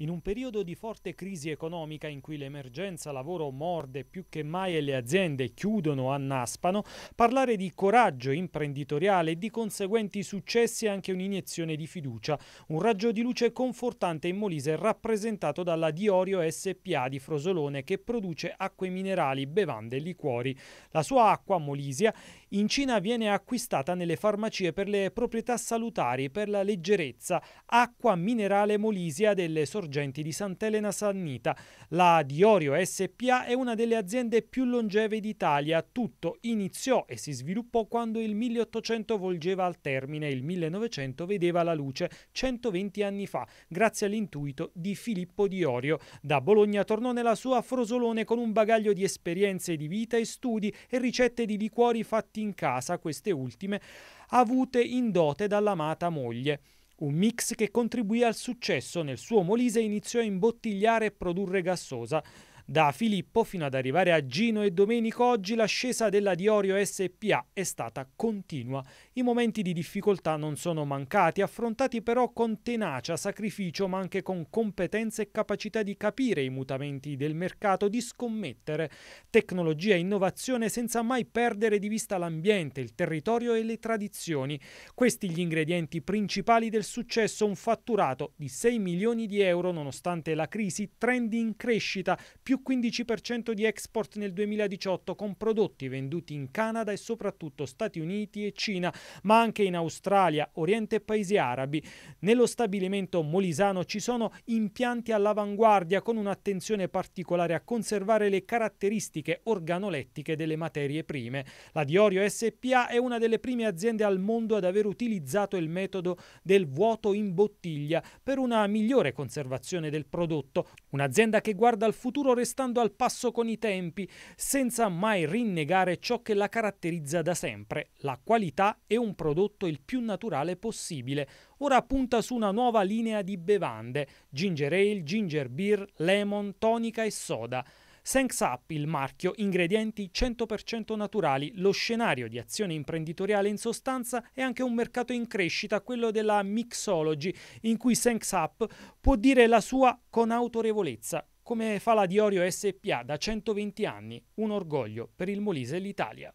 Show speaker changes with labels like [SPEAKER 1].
[SPEAKER 1] In un periodo di forte crisi economica in cui l'emergenza lavoro morde più che mai e le aziende chiudono a naspano, parlare di coraggio imprenditoriale e di conseguenti successi è anche un'iniezione di fiducia. Un raggio di luce confortante in Molise rappresentato dalla Diorio SPA di Frosolone che produce acque minerali, bevande e liquori. La sua acqua, Molisia, in Cina viene acquistata nelle farmacie per le proprietà salutari, per la leggerezza. Acqua minerale Molisia delle sorgenti sorgenti di Sant'Elena Sannita. La Diorio SPA è una delle aziende più longeve d'Italia. Tutto iniziò e si sviluppò quando il 1800 volgeva al termine e il 1900 vedeva la luce, 120 anni fa, grazie all'intuito di Filippo Diorio. Da Bologna tornò nella sua Frosolone con un bagaglio di esperienze di vita e studi e ricette di liquori fatti in casa, queste ultime avute in dote dall'amata moglie. Un mix che contribuì al successo. Nel suo Molise iniziò a imbottigliare e produrre gassosa. Da Filippo fino ad arrivare a Gino e Domenico oggi l'ascesa della Diorio SPA è stata continua. I momenti di difficoltà non sono mancati, affrontati però con tenacia, sacrificio ma anche con competenza e capacità di capire i mutamenti del mercato, di scommettere. Tecnologia e innovazione senza mai perdere di vista l'ambiente, il territorio e le tradizioni. Questi gli ingredienti principali del successo, un fatturato di 6 milioni di euro nonostante la crisi, trend in crescita, più 15% di export nel 2018 con prodotti venduti in Canada e soprattutto Stati Uniti e Cina, ma anche in Australia, Oriente e Paesi Arabi. Nello stabilimento molisano ci sono impianti all'avanguardia con un'attenzione particolare a conservare le caratteristiche organolettiche delle materie prime. La Diorio SPA è una delle prime aziende al mondo ad aver utilizzato il metodo del vuoto in bottiglia per una migliore conservazione del prodotto. Un'azienda che guarda al futuro restante restando al passo con i tempi, senza mai rinnegare ciò che la caratterizza da sempre, la qualità e un prodotto il più naturale possibile. Ora punta su una nuova linea di bevande, ginger ale, ginger beer, lemon, tonica e soda. Thanks Up, il marchio, ingredienti 100% naturali, lo scenario di azione imprenditoriale in sostanza è anche un mercato in crescita, quello della mixology, in cui Thanks Up può dire la sua con autorevolezza come fa la Diorio SPA da 120 anni, un orgoglio per il Molise e l'Italia.